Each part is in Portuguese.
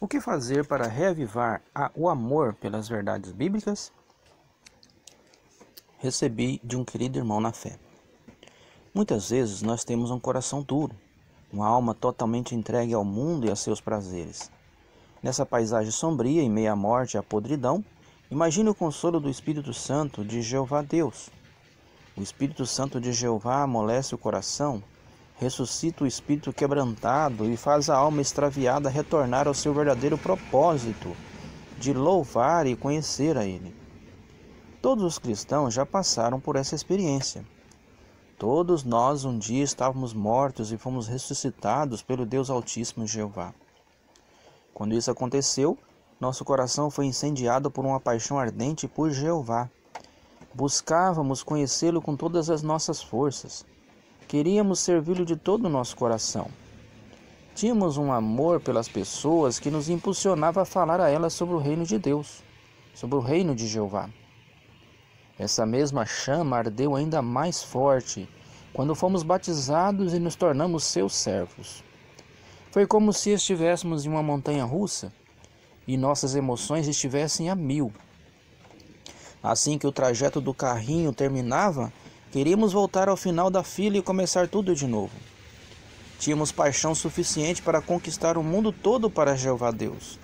O que fazer para reavivar a, o amor pelas verdades bíblicas? Recebi de um querido irmão na fé. Muitas vezes nós temos um coração duro, uma alma totalmente entregue ao mundo e a seus prazeres. Nessa paisagem sombria, em meia morte e à podridão, imagine o consolo do Espírito Santo de Jeová Deus. O Espírito Santo de Jeová amolece o coração ressuscita o espírito quebrantado e faz a alma extraviada retornar ao seu verdadeiro propósito de louvar e conhecer a Ele. Todos os cristãos já passaram por essa experiência. Todos nós um dia estávamos mortos e fomos ressuscitados pelo Deus Altíssimo Jeová. Quando isso aconteceu, nosso coração foi incendiado por uma paixão ardente por Jeová. Buscávamos conhecê-lo com todas as nossas forças. Queríamos servi-lo de todo o nosso coração. Tínhamos um amor pelas pessoas que nos impulsionava a falar a elas sobre o reino de Deus, sobre o reino de Jeová. Essa mesma chama ardeu ainda mais forte quando fomos batizados e nos tornamos seus servos. Foi como se estivéssemos em uma montanha russa e nossas emoções estivessem a mil. Assim que o trajeto do carrinho terminava, Queríamos voltar ao final da fila e começar tudo de novo. Tínhamos paixão suficiente para conquistar o mundo todo para Jeová Deus.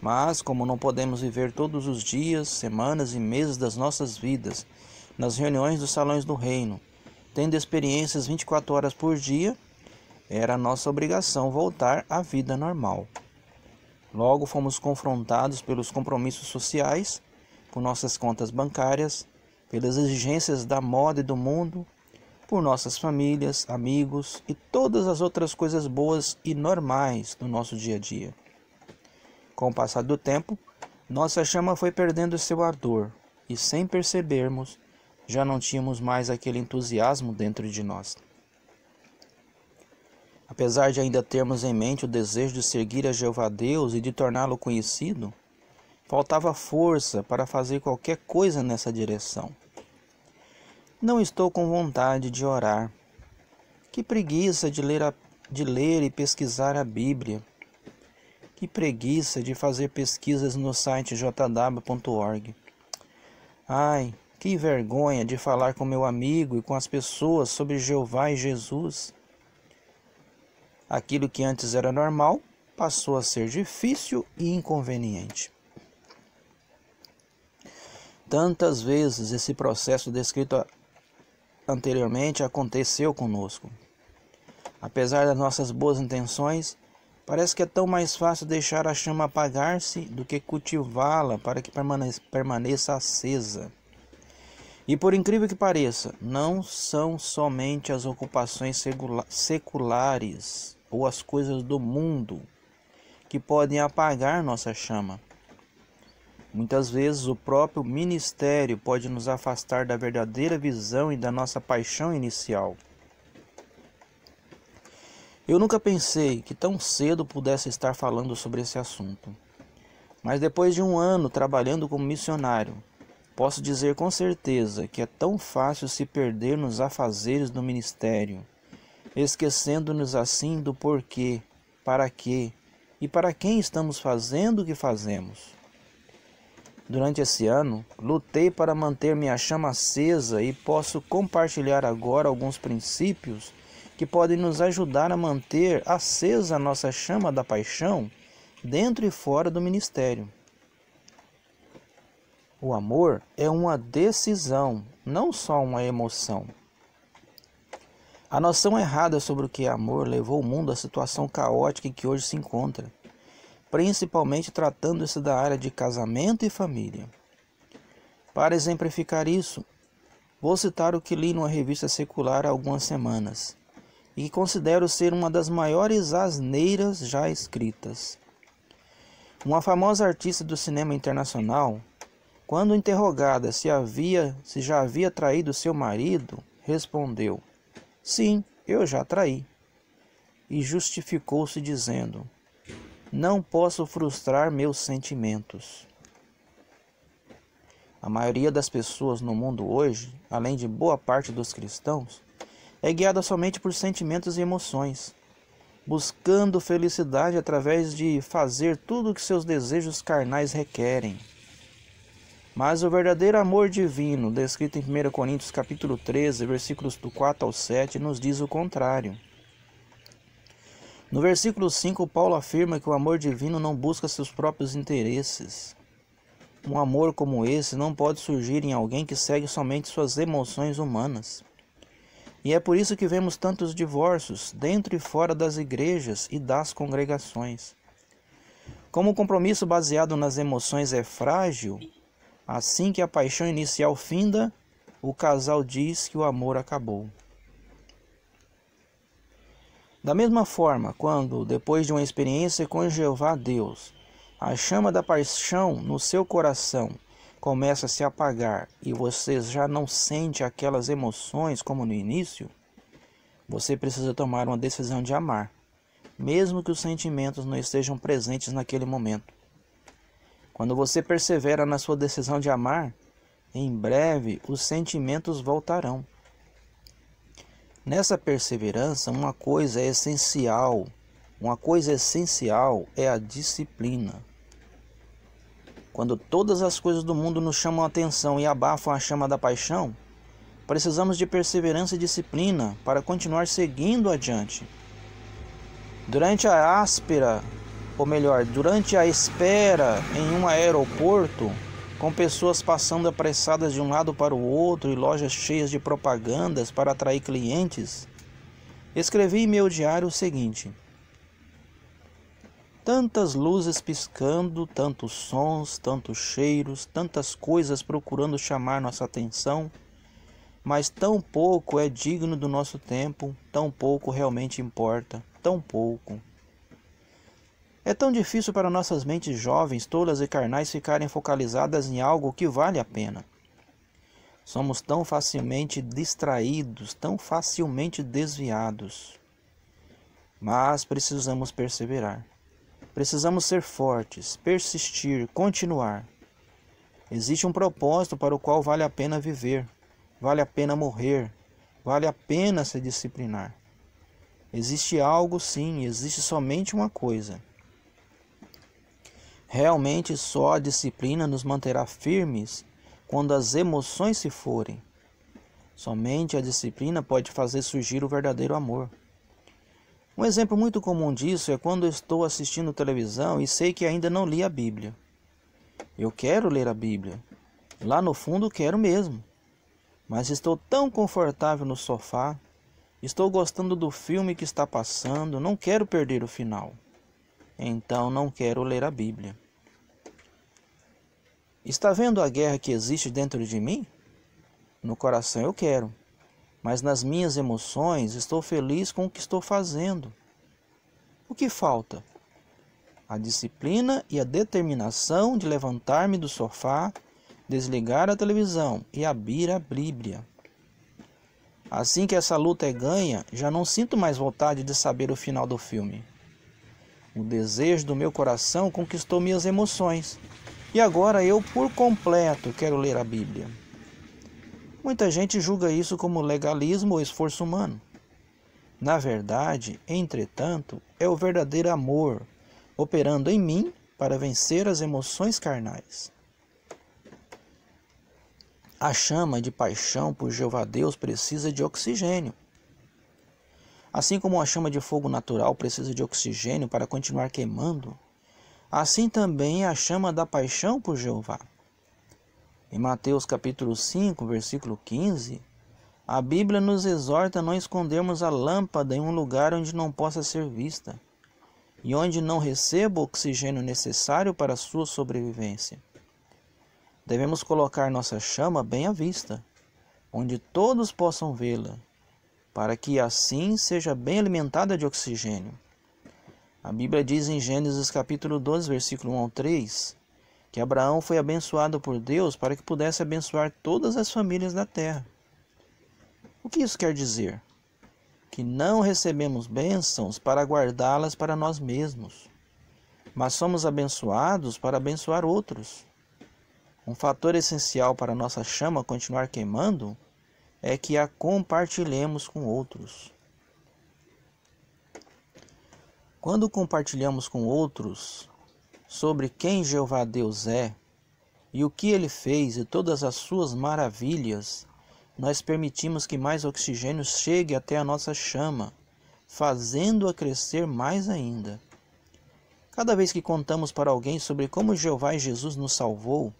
Mas, como não podemos viver todos os dias, semanas e meses das nossas vidas nas reuniões dos salões do reino, tendo experiências 24 horas por dia, era nossa obrigação voltar à vida normal. Logo fomos confrontados pelos compromissos sociais, por nossas contas bancárias, pelas exigências da moda e do mundo, por nossas famílias, amigos e todas as outras coisas boas e normais do nosso dia a dia. Com o passar do tempo, nossa chama foi perdendo seu ardor e, sem percebermos, já não tínhamos mais aquele entusiasmo dentro de nós. Apesar de ainda termos em mente o desejo de seguir a Jeová Deus e de torná-lo conhecido, Faltava força para fazer qualquer coisa nessa direção. Não estou com vontade de orar. Que preguiça de ler, a, de ler e pesquisar a Bíblia. Que preguiça de fazer pesquisas no site jw.org. Ai, que vergonha de falar com meu amigo e com as pessoas sobre Jeová e Jesus. Aquilo que antes era normal passou a ser difícil e inconveniente. Tantas vezes esse processo descrito anteriormente aconteceu conosco. Apesar das nossas boas intenções, parece que é tão mais fácil deixar a chama apagar-se do que cultivá-la para que permaneça acesa. E por incrível que pareça, não são somente as ocupações seculares ou as coisas do mundo que podem apagar nossa chama. Muitas vezes o próprio ministério pode nos afastar da verdadeira visão e da nossa paixão inicial. Eu nunca pensei que tão cedo pudesse estar falando sobre esse assunto. Mas depois de um ano trabalhando como missionário, posso dizer com certeza que é tão fácil se perder nos afazeres do ministério, esquecendo-nos assim do porquê, para quê e para quem estamos fazendo o que fazemos. Durante esse ano, lutei para manter minha chama acesa e posso compartilhar agora alguns princípios que podem nos ajudar a manter acesa a nossa chama da paixão dentro e fora do ministério. O amor é uma decisão, não só uma emoção. A noção errada sobre o que é amor levou o mundo à situação caótica em que hoje se encontra principalmente tratando-se da área de casamento e família. Para exemplificar isso, vou citar o que li numa revista secular há algumas semanas e que considero ser uma das maiores asneiras já escritas. Uma famosa artista do cinema internacional, quando interrogada se havia, se já havia traído seu marido, respondeu: "Sim, eu já traí." E justificou-se dizendo: não posso frustrar meus sentimentos. A maioria das pessoas no mundo hoje, além de boa parte dos cristãos, é guiada somente por sentimentos e emoções, buscando felicidade através de fazer tudo o que seus desejos carnais requerem. Mas o verdadeiro amor divino, descrito em 1 Coríntios capítulo 13, versículos do 4 ao 7, nos diz o contrário. No versículo 5, Paulo afirma que o amor divino não busca seus próprios interesses. Um amor como esse não pode surgir em alguém que segue somente suas emoções humanas. E é por isso que vemos tantos divórcios dentro e fora das igrejas e das congregações. Como o compromisso baseado nas emoções é frágil, assim que a paixão inicial finda, o casal diz que o amor acabou. Da mesma forma, quando, depois de uma experiência com Jeová Deus, a chama da paixão no seu coração começa a se apagar e você já não sente aquelas emoções como no início, você precisa tomar uma decisão de amar, mesmo que os sentimentos não estejam presentes naquele momento. Quando você persevera na sua decisão de amar, em breve os sentimentos voltarão Nessa perseverança, uma coisa é essencial, uma coisa essencial é a disciplina. Quando todas as coisas do mundo nos chamam a atenção e abafam a chama da paixão, precisamos de perseverança e disciplina para continuar seguindo adiante. Durante a áspera, ou melhor, durante a espera em um aeroporto, com pessoas passando apressadas de um lado para o outro e lojas cheias de propagandas para atrair clientes, escrevi em meu diário o seguinte: Tantas luzes piscando, tantos sons, tantos cheiros, tantas coisas procurando chamar nossa atenção, mas tão pouco é digno do nosso tempo, tão pouco realmente importa, tão pouco. É tão difícil para nossas mentes jovens, tolas e carnais ficarem focalizadas em algo que vale a pena. Somos tão facilmente distraídos, tão facilmente desviados. Mas precisamos perseverar. Precisamos ser fortes, persistir, continuar. Existe um propósito para o qual vale a pena viver, vale a pena morrer, vale a pena se disciplinar. Existe algo, sim, existe somente uma coisa Realmente só a disciplina nos manterá firmes quando as emoções se forem. Somente a disciplina pode fazer surgir o verdadeiro amor. Um exemplo muito comum disso é quando estou assistindo televisão e sei que ainda não li a Bíblia. Eu quero ler a Bíblia. Lá no fundo quero mesmo. Mas estou tão confortável no sofá, estou gostando do filme que está passando, não quero perder o final. Então não quero ler a Bíblia. Está vendo a guerra que existe dentro de mim? No coração eu quero, mas nas minhas emoções estou feliz com o que estou fazendo. O que falta? A disciplina e a determinação de levantar-me do sofá, desligar a televisão e abrir a Bíblia. Assim que essa luta é ganha, já não sinto mais vontade de saber o final do filme. O desejo do meu coração conquistou minhas emoções e agora eu, por completo, quero ler a Bíblia. Muita gente julga isso como legalismo ou esforço humano. Na verdade, entretanto, é o verdadeiro amor operando em mim para vencer as emoções carnais. A chama de paixão por Jeová Deus precisa de oxigênio. Assim como a chama de fogo natural precisa de oxigênio para continuar queimando, assim também a chama da paixão por Jeová. Em Mateus capítulo 5, versículo 15, a Bíblia nos exorta a não escondermos a lâmpada em um lugar onde não possa ser vista e onde não receba o oxigênio necessário para sua sobrevivência. Devemos colocar nossa chama bem à vista, onde todos possam vê-la, para que assim seja bem alimentada de oxigênio. A Bíblia diz em Gênesis capítulo 12, versículo 1 ao 3, que Abraão foi abençoado por Deus para que pudesse abençoar todas as famílias da terra. O que isso quer dizer? Que não recebemos bênçãos para guardá-las para nós mesmos, mas somos abençoados para abençoar outros. Um fator essencial para nossa chama continuar queimando é que a compartilhemos com outros. Quando compartilhamos com outros sobre quem Jeová Deus é e o que ele fez e todas as suas maravilhas, nós permitimos que mais oxigênio chegue até a nossa chama, fazendo-a crescer mais ainda. Cada vez que contamos para alguém sobre como Jeová e Jesus nos salvou,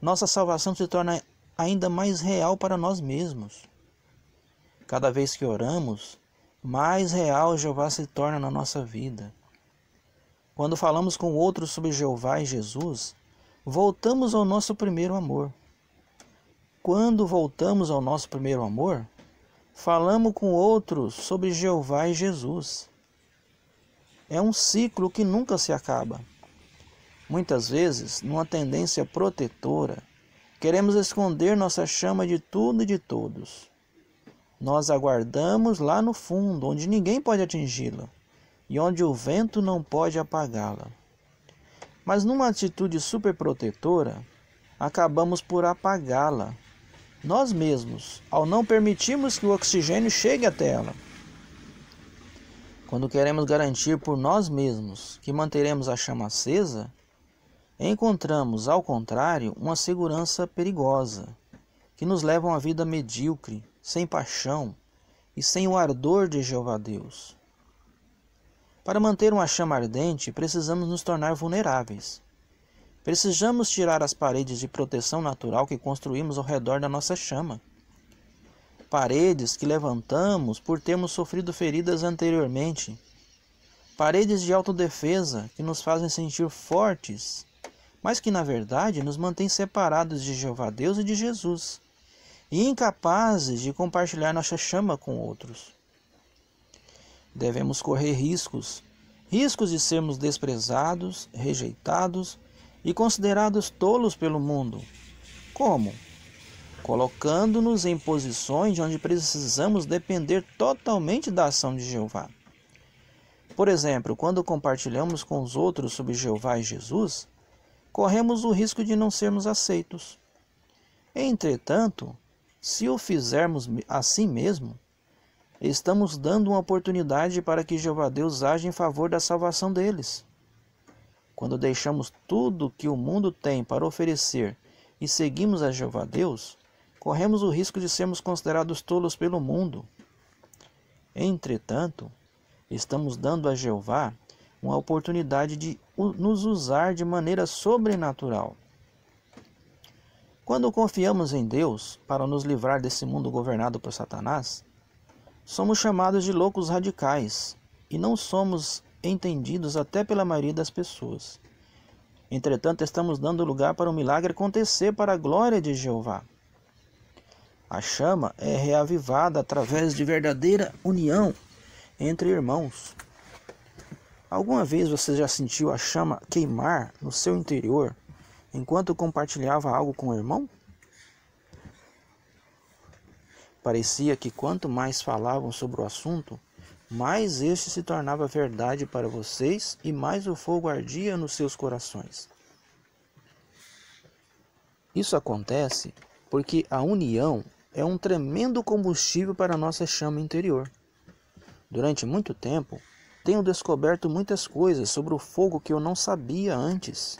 nossa salvação se torna ainda mais real para nós mesmos. Cada vez que oramos, mais real Jeová se torna na nossa vida. Quando falamos com outros sobre Jeová e Jesus, voltamos ao nosso primeiro amor. Quando voltamos ao nosso primeiro amor, falamos com outros sobre Jeová e Jesus. É um ciclo que nunca se acaba. Muitas vezes, numa tendência protetora, queremos esconder nossa chama de tudo e de todos nós aguardamos lá no fundo, onde ninguém pode atingi-la e onde o vento não pode apagá-la. Mas numa atitude superprotetora, acabamos por apagá-la. Nós mesmos, ao não permitirmos que o oxigênio chegue até ela. Quando queremos garantir por nós mesmos que manteremos a chama acesa, encontramos, ao contrário, uma segurança perigosa, que nos leva a uma vida medíocre, sem paixão e sem o ardor de Jeová Deus. Para manter uma chama ardente, precisamos nos tornar vulneráveis. Precisamos tirar as paredes de proteção natural que construímos ao redor da nossa chama. Paredes que levantamos por termos sofrido feridas anteriormente. Paredes de autodefesa que nos fazem sentir fortes, mas que na verdade nos mantêm separados de Jeová Deus e de Jesus e incapazes de compartilhar nossa chama com outros. Devemos correr riscos riscos de sermos desprezados, rejeitados e considerados tolos pelo mundo. Como? Colocando-nos em posições onde precisamos depender totalmente da ação de Jeová. Por exemplo, quando compartilhamos com os outros sobre Jeová e Jesus, corremos o risco de não sermos aceitos. Entretanto, se o fizermos assim mesmo, estamos dando uma oportunidade para que Jeová Deus haja em favor da salvação deles. Quando deixamos tudo que o mundo tem para oferecer e seguimos a Jeová Deus, corremos o risco de sermos considerados tolos pelo mundo. Entretanto, estamos dando a Jeová uma oportunidade de nos usar de maneira sobrenatural. Quando confiamos em Deus para nos livrar desse mundo governado por Satanás, somos chamados de loucos radicais e não somos entendidos até pela maioria das pessoas. Entretanto, estamos dando lugar para o milagre acontecer para a glória de Jeová. A chama é reavivada através de verdadeira união entre irmãos. Alguma vez você já sentiu a chama queimar no seu interior enquanto compartilhava algo com o irmão? Parecia que quanto mais falavam sobre o assunto, mais este se tornava verdade para vocês e mais o fogo ardia nos seus corações. Isso acontece porque a união é um tremendo combustível para a nossa chama interior. Durante muito tempo, tenho descoberto muitas coisas sobre o fogo que eu não sabia antes.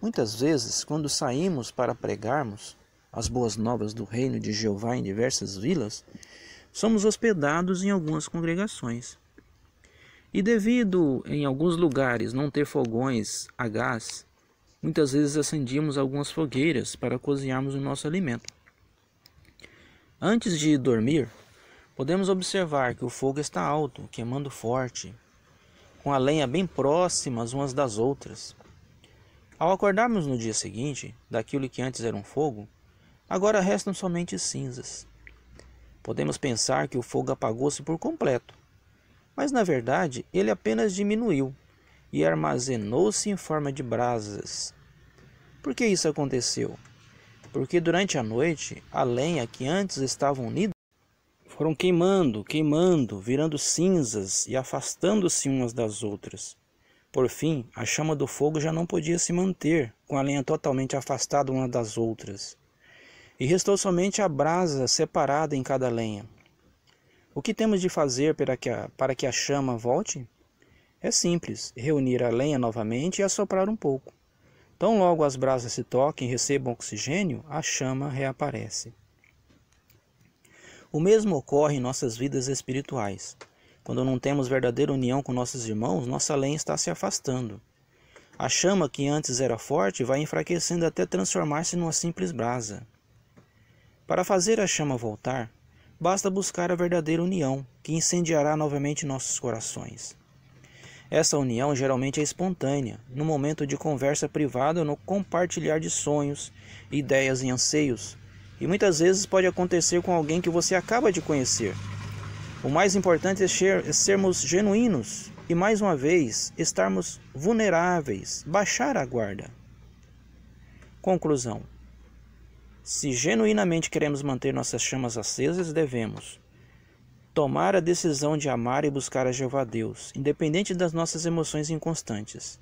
Muitas vezes, quando saímos para pregarmos as boas novas do reino de Jeová em diversas vilas, somos hospedados em algumas congregações. E devido em alguns lugares não ter fogões a gás, muitas vezes acendíamos algumas fogueiras para cozinharmos o nosso alimento. Antes de dormir, podemos observar que o fogo está alto, queimando forte, com a lenha bem próximas umas das outras. Ao acordarmos no dia seguinte, daquilo que antes era um fogo, agora restam somente cinzas. Podemos pensar que o fogo apagou-se por completo, mas na verdade ele apenas diminuiu e armazenou-se em forma de brasas. Por que isso aconteceu? Porque durante a noite a lenha que antes estava unida foram queimando, queimando, virando cinzas e afastando-se umas das outras. Por fim, a chama do fogo já não podia se manter, com a lenha totalmente afastada uma das outras. E restou somente a brasa separada em cada lenha. O que temos de fazer para que a, para que a chama volte? É simples, reunir a lenha novamente e assoprar um pouco. Tão logo as brasas se toquem e recebam oxigênio, a chama reaparece. O mesmo ocorre em nossas vidas espirituais. Quando não temos verdadeira união com nossos irmãos, nossa lei está se afastando. A chama que antes era forte vai enfraquecendo até transformar-se numa simples brasa. Para fazer a chama voltar, basta buscar a verdadeira união, que incendiará novamente nossos corações. Essa união geralmente é espontânea, no momento de conversa privada, no compartilhar de sonhos, ideias e anseios, e muitas vezes pode acontecer com alguém que você acaba de conhecer, o mais importante é, é sermos genuínos e, mais uma vez, estarmos vulneráveis, baixar a guarda. Conclusão: Se genuinamente queremos manter nossas chamas acesas, devemos tomar a decisão de amar e buscar a Jeová Deus, independente das nossas emoções inconstantes.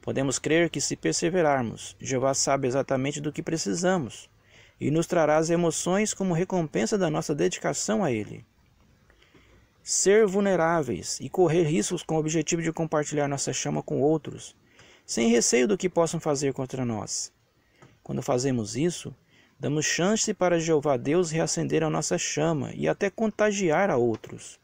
Podemos crer que, se perseverarmos, Jeová sabe exatamente do que precisamos e nos trará as emoções como recompensa da nossa dedicação a Ele ser vulneráveis e correr riscos com o objetivo de compartilhar nossa chama com outros, sem receio do que possam fazer contra nós. Quando fazemos isso, damos chance para Jeová Deus reacender a nossa chama e até contagiar a outros.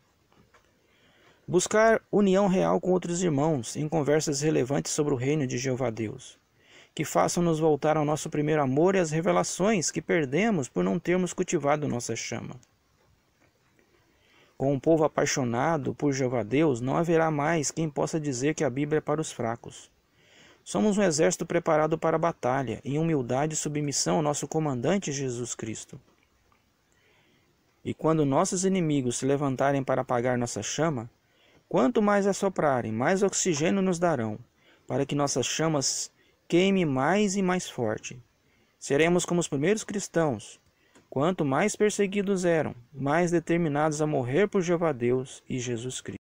Buscar união real com outros irmãos em conversas relevantes sobre o reino de Jeová Deus, que façam-nos voltar ao nosso primeiro amor e às revelações que perdemos por não termos cultivado nossa chama com um povo apaixonado por Jeová Deus, não haverá mais quem possa dizer que a Bíblia é para os fracos. Somos um exército preparado para a batalha, em humildade e submissão ao nosso comandante Jesus Cristo. E quando nossos inimigos se levantarem para apagar nossa chama, quanto mais assoprarem, mais oxigênio nos darão, para que nossas chamas queime mais e mais forte. Seremos como os primeiros cristãos, Quanto mais perseguidos eram, mais determinados a morrer por Jeová Deus e Jesus Cristo.